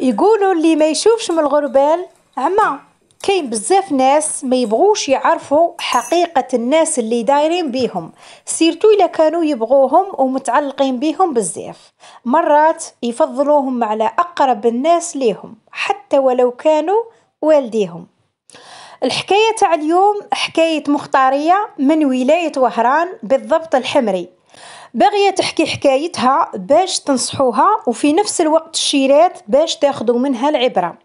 يقولوا اللي ما يشوفش من الغربال عمى كاين بزاف ناس ما يبغوش يعرفوا حقيقة الناس اللي دايرين بيهم سيرتو إلا كانوا يبغوهم ومتعلقين بيهم بزاف مرات يفضلوهم على أقرب الناس ليهم حتى ولو كانوا والديهم الحكاية تاع اليوم حكاية مختارية من ولاية وهران بالضبط الحمري باغيه تحكي حكايتها باش تنصحوها وفي نفس الوقت الشيرات باش تاخذوا منها العبره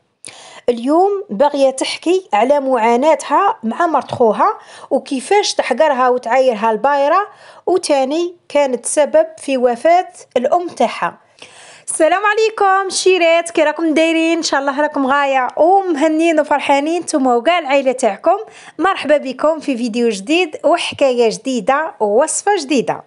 اليوم باغيه تحكي على معاناتها مع مرت خوها وكيفاش تحقرها وتعايرها البايره وتاني كانت سبب في وفاه الام تاعها السلام عليكم شيرات كي راكم دايرين ان شاء الله راكم غايه ومهنيين وفرحانين نتوما وكاع العائله تاعكم مرحبا بكم في فيديو جديد وحكايه جديده ووصفه جديده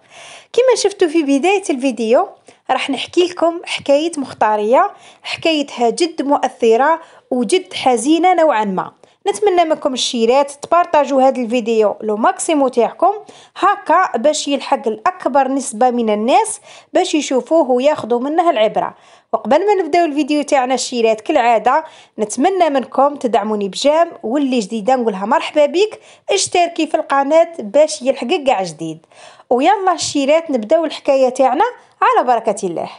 كما شفتوا في بداية الفيديو راح نحكي لكم حكاية مختارية حكايتها جد مؤثرة وجد حزينة نوعا ما نتمنى منكم الشيرات تبارطاجوا هذا الفيديو لو ماكسيمو تاعكم هكا باش يلحق الاكبر نسبه من الناس باش يشوفوه وياخذوا منه العبره وقبل ما نبداو الفيديو تاعنا الشيرات كالعاده نتمنى منكم تدعموني بجام واللي جديده نقولها مرحبا بك اشتركي في القناه باش يلحقك كاع جديد ويلا الشيرات نبداو الحكايه تاعنا على بركه الله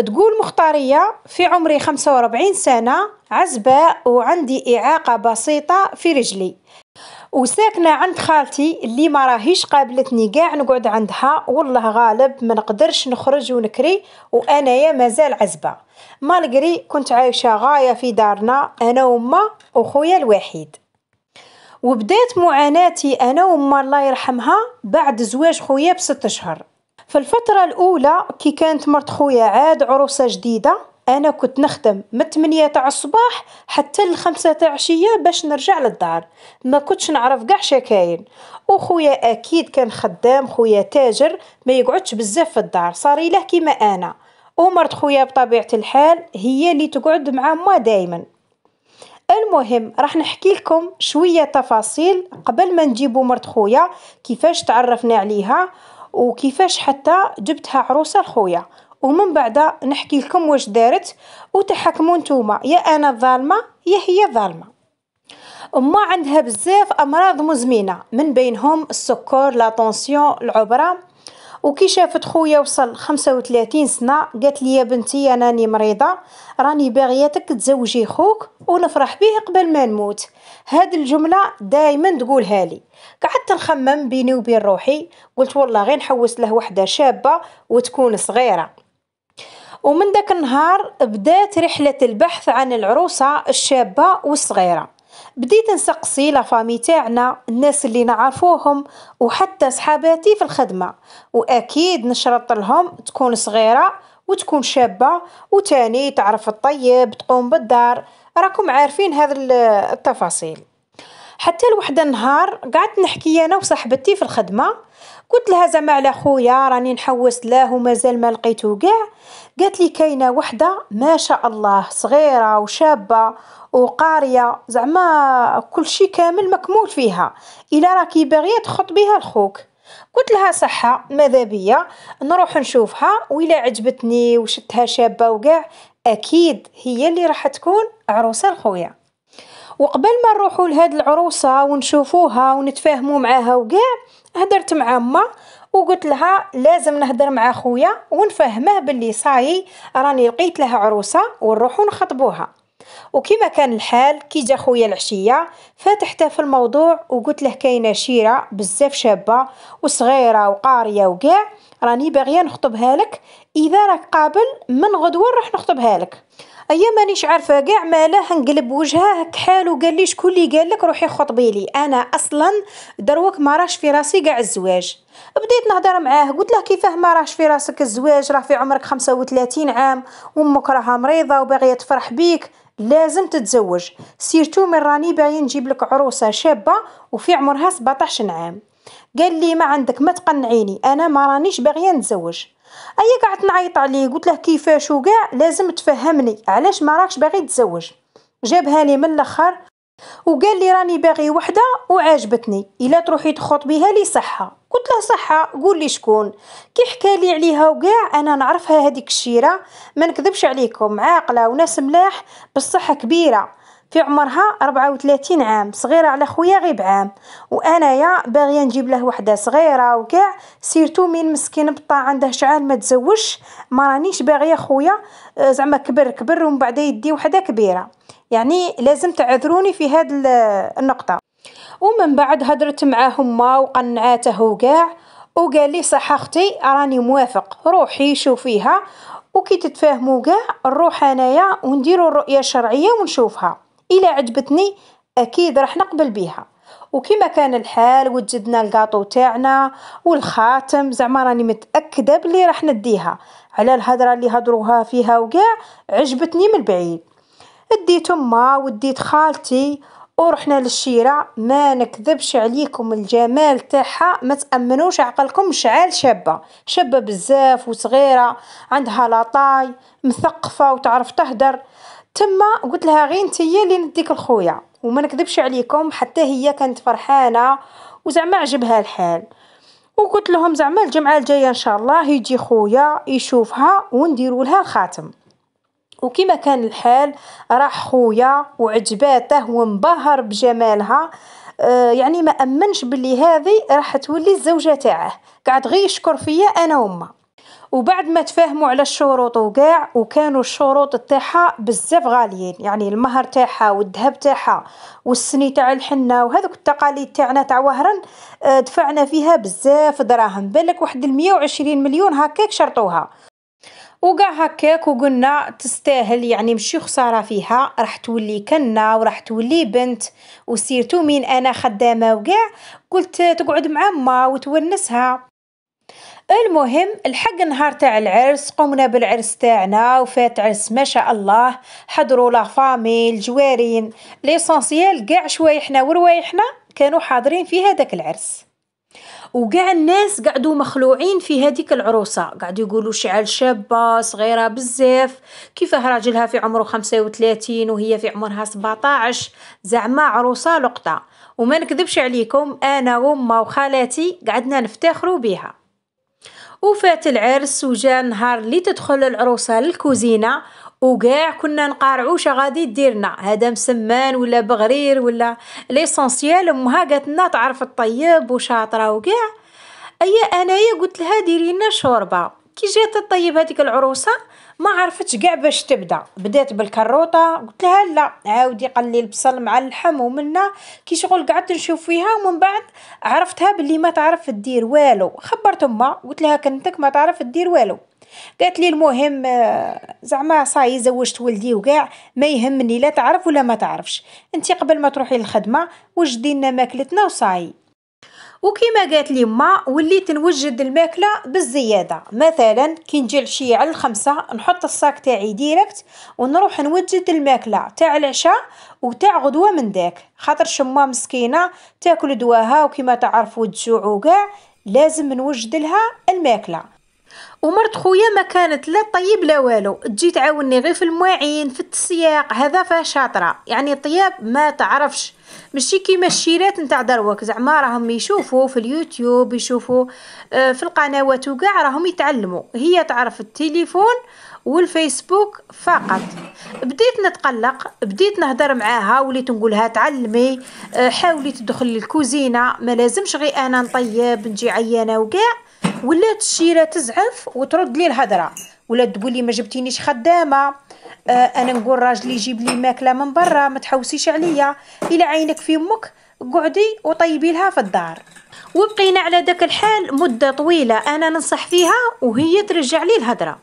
تقول مختارية في عمري 45 سنة عزباء وعندي إعاقة بسيطة في رجلي وساكنة عند خالتي اللي ما راهيش قابلتني كاع نقعد عندها والله غالب ما نقدرش نخرج ونكري يا مازال عزبة مالقري كنت عايشة غاية في دارنا انا وما أخويا الوحيد وبدات معاناتي انا وما الله يرحمها بعد زواج خويا بست اشهر فالفترة الأولى كي كانت مرت خويا عاد عروسة جديدة أنا كنت نخدم من 8 تاع الصباح حتى الخمسة تاع عشية باش نرجع للدار ما كنتش نعرف قاع شكاين وخويا أكيد كان خدام خويا تاجر ما يقعدش بزاف في الدار صار له كيما أنا ومرت خويا بطبيعة الحال هي اللي تقعد مع ما دايما المهم راح نحكي لكم شوية تفاصيل قبل ما نجيبو مرت خويا كيفاش تعرفنا عليها وكيفاش حتى جبتها عروسه لخويا ومن بعد نحكي لكم واش دارت وتحكموا نتوما يا انا الظالمه يا هي ظالمه اما عندها بزاف امراض مزمنه من بينهم السكر لا العبره وكي شافت خويا وصل 35 سنه قالت لي يا بنتي انا راني مريضه راني باغياتك تزوجي خوك ونفرح به قبل ما نموت هاد الجمله دائما تقولها لي قعدت نخمم بيني وبين روحي قلت والله غير نحوس له وحده شابه وتكون صغيره ومن داك النهار بدات رحله البحث عن العروسه الشابه والصغيره بديت نسقسي لافامي تاعنا الناس اللي نعرفوهم وحتى صحاباتي في الخدمة وأكيد نشرط لهم تكون صغيرة وتكون شابة وتاني تعرف الطيب تقوم بالدار راكم عارفين هذه التفاصيل حتى لواحد النهار قعدت نحكي انا وصاحبتي في الخدمه قلت لها زعما على خويا راني نحوس له ومازال ما لقيتو كاع قالت لي كاينه وحده ما شاء الله صغيره وشابه وقاريه زعما كلشي كامل مكمول فيها الا راكي باغيه تخط بها لخوك قلت لها صحة ماذا بيا نروح نشوفها وإلا عجبتني وشتها شابة وكاع أكيد هي اللي راح تكون عروسة لخويا وقبل ما نروحوا لهاد العروسه ونشوفوها ونتفاهموا معاها وكاع هدرت مع ما وقلت لها لازم نهدر مع خويا ونفهمه باللي صاي راني لقيت لها عروسه ونروحوا نخطبوها وكما كان الحال كي جا خويا العشيه فاتحته في الموضوع وقلت له كاينه شيره بزاف شابه وصغيره وقاريه وكاع راني باغيه نخطبها لك اذا راك قابل من غدوه نروح نخطبها لك ايا مانيش عارفه كاع مالاه نقلب وجهه كحال وقال لي شكون اللي قال لك روحي خطبي لي انا اصلا دروك ما راش في راسي كاع الزواج بديت نهضر معاه قلت له كيفاه ما راش في راسك الزواج راه في عمرك 35 عام وامك راها مريضه وباغيه تفرح بيك لازم تتزوج سيرتو من راني باين نجيب لك عروسه شابه وفي عمرها 17 عام قال لي ما عندك ما تقنعيني انا ما رانيش باغيه نتزوج ايا قعدت نعيط عليه قلت له كيفاش وكاع لازم تفهمني علاش ما راكش باغي تتزوج جابها لي من الاخر وقال لي راني باغي وحده وعاجبتني الا تروحي تخوط لي صحه قلت له صحه قول لي شكون كي حكى لي عليها وكاع انا نعرفها هذيك الشيره ما نكذبش عليكم عاقله وناس ملاح بالصحه كبيره في عمرها 34 عام صغيره على خويا غير بعام وانايا باغيه نجيب له وحده صغيره وكاع سيرتو من مسكين بطا عنده شعال ما تزوجش ما رانيش باغيه خويا آه، زعما كبر كبر ومن بعد يدي وحده كبيره يعني لازم تعذروني في هاد النقطه ومن بعد هدرت معاهم ما وقنعاته وكاع وقال لي صح اختي راني موافق روحي شوفيها وكي تتفاهموا كاع نروح انايا ونديروا الرؤيه الشرعيه ونشوفها الا عجبتني اكيد راح نقبل بيها وكما كان الحال وجدنا الكاطو تاعنا والخاتم زعما راني متاكده بلي راح نديها على الهضره اللي هضروها فيها وكاع عجبتني من بعيد ديت ما وديت خالتي ورحنا للشيرة ما نكذبش عليكم الجمال تاعها ما تأمنوش عقلكم شعال شابة شابة بزاف وصغيرة عندها لاطاي مثقفة وتعرف تهدر تما قلت لها غين نتيا اللي نديك لخويا وما نكذبش عليكم حتى هي كانت فرحانة وزعما عجبها الحال وقلت لهم زعما الجمعة الجاية ان شاء الله يجي خويا يشوفها ونديروا لها الخاتم وكما كان الحال راح خويا وعجباته وانبهر بجمالها آه، يعني ما امنش باللي هذه راح تولي الزوجه تاعه قعد غير يشكر فيا انا وما وبعد ما تفاهموا على الشروط وكاع وكانوا الشروط تاعها بزاف غاليين يعني المهر تاعها والذهب تاعها والسني تاع الحنه وهذوك التقاليد تاعنا تاع وهران آه، دفعنا فيها بزاف دراهم بالك واحد 120 مليون هكاك شرطوها وكاع هكاك وقلنا تستاهل يعني مشي خساره فيها راح تولي كنا وراح تولي بنت وسيرتو مين انا خدامه وكاع قلت تقعد مع ما وتونسها المهم الحق نهار تاع العرس قمنا بالعرس تاعنا وفات عرس ما شاء الله حضروا لا فامي الجوارين ليسونسيال كاع شوايحنا وروايحنا كانوا حاضرين في هذاك العرس وكاع الناس قعدوا مخلوعين في هذيك العروسه قعدوا يقولوا شعال شابه صغيره بزاف كيفاه راجلها في عمره 35 وهي في عمرها 17 زعما عروسه لقطه وما نكذبش عليكم انا وما وخالاتي قعدنا نفتخروا بها وفات العرس وجا النهار اللي تدخل العروسه للكوزينه وكاع كنا نقارعو واش غادي ديرنا هذا مسمان ولا بغرير ولا ليسونسييل امها قالت لنا تعرف الطيب وشاطره وكاع ايا انايا قلت لها ديري لنا شوربه كي جات الطيب هذيك العروسه ما عرفتش كاع باش تبدا بدات بالكروطه قلت لها لا عاودي قلي البصل مع اللحم ومنا كي شغل قعدت نشوف فيها ومن بعد عرفتها باللي ما تعرف دير والو خبرت امها قلت لها كنتك ما تعرف دير والو قالت لي المهم آه، زعما صاي زوجت ولدي وكاع ما يهمني لا تعرف ولا ما تعرفش انت قبل ما تروحي للخدمه وجدي لنا ماكلتنا وصاي وكما قالت لي ما وليت نوجد الماكله بالزياده مثلا كي نجي العشيه على الخمسة نحط الصاك تاعي ديريكت ونروح نوجد الماكله تاع العشاء وتاع غدوه من داك خاطر شما مسكينه تاكل دواها وكما تعرفوا تجوع وكاع لازم نوجد لها الماكله ومرت خويا ما كانت لا طيب لا والو تجي تعاوني غير في المواعين في التسياق هذا فيها شاطره يعني طياب ما تعرفش ماشي كيما الشيرات نتاع دروك زعما راهم يشوفوا في اليوتيوب يشوفوا آه، في القنوات وكاع راهم يتعلموا هي تعرف التليفون والفيسبوك فقط بديت نتقلق بديت نهضر معاها وليت نقولها تعلمي آه، حاولي تدخلي الكوزينه ما لازمش غير انا نطيب نجي عيانه وكاع ولات الشيره تزعف وترد لي الهضره ولا تقول لي ما جبتينيش خدامه آه انا نقول راجلي يجيب لي ماكله من برا ما تحوسيش عليا الى عينك في امك قعدي وطيبي لها في الدار وبقينا على داك الحال مده طويله انا ننصح فيها وهي ترجع لي الهضره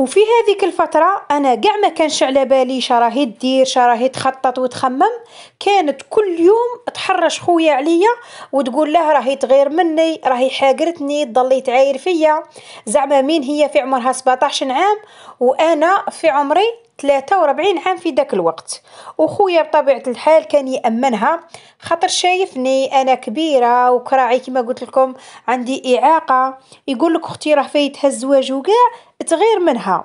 وفي هذيك الفترة أنا كاع ما كانش على بالي شراهي دير شراهي تخطط وتخمم كانت كل يوم تحرش خويا عليا وتقول له راهي تغير مني راهي حاقرتني ضلي تعاير فيا زعما مين هي في عمرها 17 عام وأنا في عمري 43 عام في داك الوقت وخويا بطبيعه الحال كان يامنها خاطر شايفني انا كبيره وكراعي كما قلت لكم عندي اعاقه يقول لك اختي راه فايتها الزواج وكاع تغير منها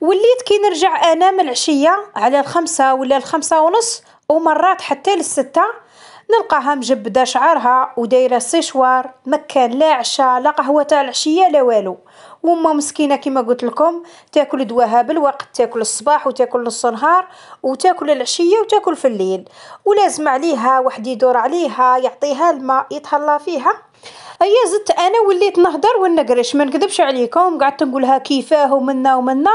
وليت كي نرجع انا من العشيه على الخمسة ولا الخمسة ونص ومرات حتى للستة نلقاها مجبده شعرها ودايره سيشوار ما كان لا عشاء لا قهوه تاع العشيه لا والو وما مسكينه كما قلت لكم تاكل دواها بالوقت تاكل الصباح وتاكل نص النهار وتاكل العشيه وتاكل في الليل ولازم عليها واحد يدور عليها يعطيها الماء يتهلا فيها هيا زدت انا وليت نهضر ونقرش ما نكذبش عليكم قعدت نقولها كيفاه ومنا ومنا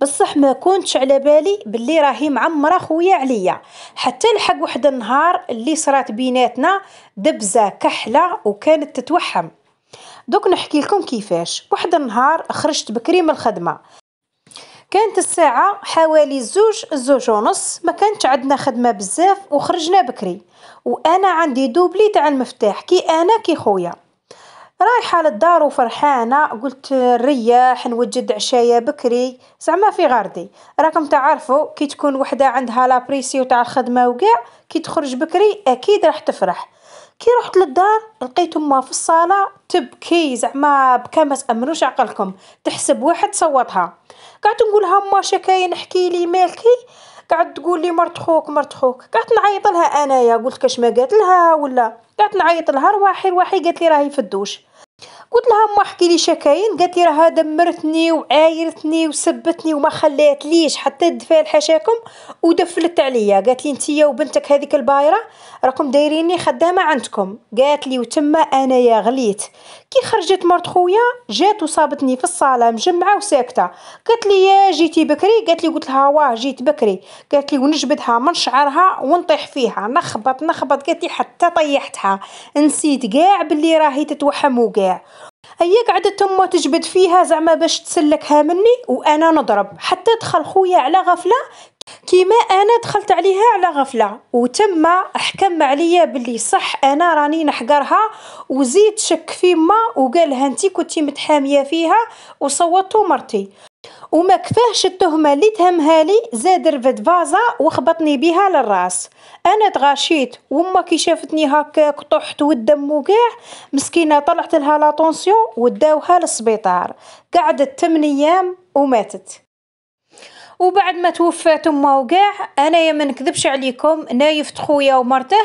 بصح ما كنتش على بالي باللي راهي معمره خويا عليا حتى لحق واحد النهار اللي صرات بيناتنا دبزه كحله وكانت تتوحم دوك نحكي لكم كيفاش واحد النهار خرجت بكري من الخدمه كانت الساعة حوالي زوج زوج ونص ما كانتش عندنا خدمة بزاف وخرجنا بكري وأنا عندي دوبلي تاع المفتاح كي أنا كي خويا رايحة للدار وفرحانة قلت نريح نوجد عشايا بكري زعما في غاردي راكم تعرفوا كي تكون وحدة عندها لابريسيو تاع الخدمة وكاع كي تخرج بكري أكيد راح تفرح كي رحت للدار لقيت امها في الصاله تبكي زعما بكا ما تامنوش عقلكم تحسب واحد صوتها قعدت نقول ما شكايا نحكي لي مالكي قعدت تقول لي مرت خوك مرت خوك قعدت نعيط لها انايا قلت كاش ما قالت لها ولا قعدت نعيط لها رواحي رواحي قالت لي راهي في الدوش قلت لها ما حكي لي شكاين قالت لي راها دمرتني وعايرتني وسبتني وما ليش حتى الدفال حشاكم ودفلت عليا قالت لي انتيا وبنتك هذيك البايره راكم دايريني خدامه عندكم قالت لي وتما انايا غليت كي خرجت مرت خويا جات وصابتني في الصاله مجمعه وساكته قالت لي جيتي بكري قالت لي قلت لها واه جيت بكري قالت لي ونجبدها من شعرها ونطيح فيها نخبط نخبط قالت لي حتى طيحتها نسيت كاع باللي راهي تتوحم وكاع هي قعدت تما تجبد فيها زعما باش تسلكها مني وانا نضرب حتى دخل خويا على غفله كيما انا دخلت عليها على غفله وتم حكم عليا بلي صح انا راني نحقرها وزيد شك في ما وقالها انت كنتي متحاميه فيها وصوتو مرتي وما كفاهش التهمه اللي تهمها لي زاد رفد فازا وخبطني بها للراس انا تغاشيت وما كي شافتني هكاك طحت والدم وقع مسكينه طلعت لها طونسيون وداوها للسبيطار قعدت 8 ايام وماتت وبعد ما توفات امه وكاع انايا ما نكذبش عليكم نايفت خويا ومرته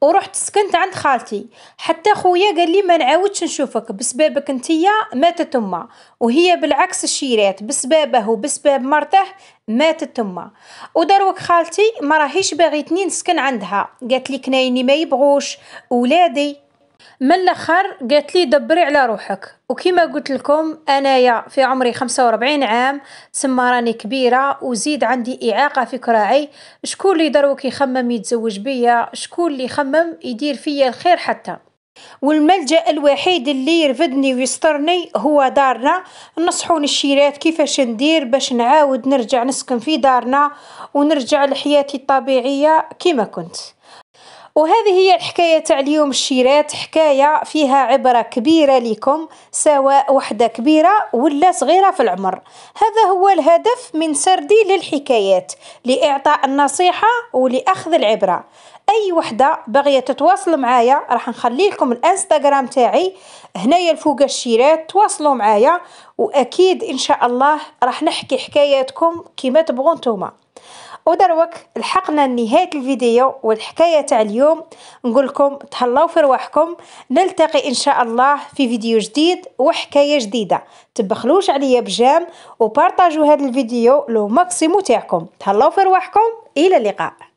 ورحت سكنت عند خالتي حتى خويا قال لي ما نعاودش نشوفك بسببك انتيا ماتت امه وهي بالعكس الشيرات بسببه وبسبب مرته ماتت تما ودروك خالتي ما راهيش باغيتني نسكن عندها قالت لي كنايني ما يبغوش ولادي من الاخر قالت لي دبري على روحك وكما قلت لكم انايا في عمري 45 عام تما راني كبيره وزيد عندي اعاقه في كراعي شكون اللي دروك يخمم يتزوج بيا شكون اللي يخمم يدير فيا الخير حتى والملجأ الوحيد اللي يرفدني ويسترني هو دارنا نصحوني الشيرات كيفاش ندير باش نعاود نرجع نسكن في دارنا ونرجع لحياتي الطبيعية كما كنت وهذه هي الحكاية تاع اليوم الشيرات حكاية فيها عبرة كبيرة لكم سواء وحدة كبيرة ولا صغيرة في العمر هذا هو الهدف من سردي للحكايات لإعطاء النصيحة ولأخذ العبرة اي وحده باغيه تتواصل معايا راح نخلي لكم الانستغرام تاعي هنايا الفوق الشيرات تواصلوا معايا واكيد ان شاء الله راح نحكي حكاياتكم كما تبغون نتوما ودروك لحقنا نهاية الفيديو والحكايه تاع اليوم نقول لكم تهلاو في رواحكم نلتقي ان شاء الله في فيديو جديد وحكايه جديده تبخلوش عليا بجام وبارطاجوا هذا الفيديو لو ماكسيمو تاعكم تهلاو في رواحكم الى اللقاء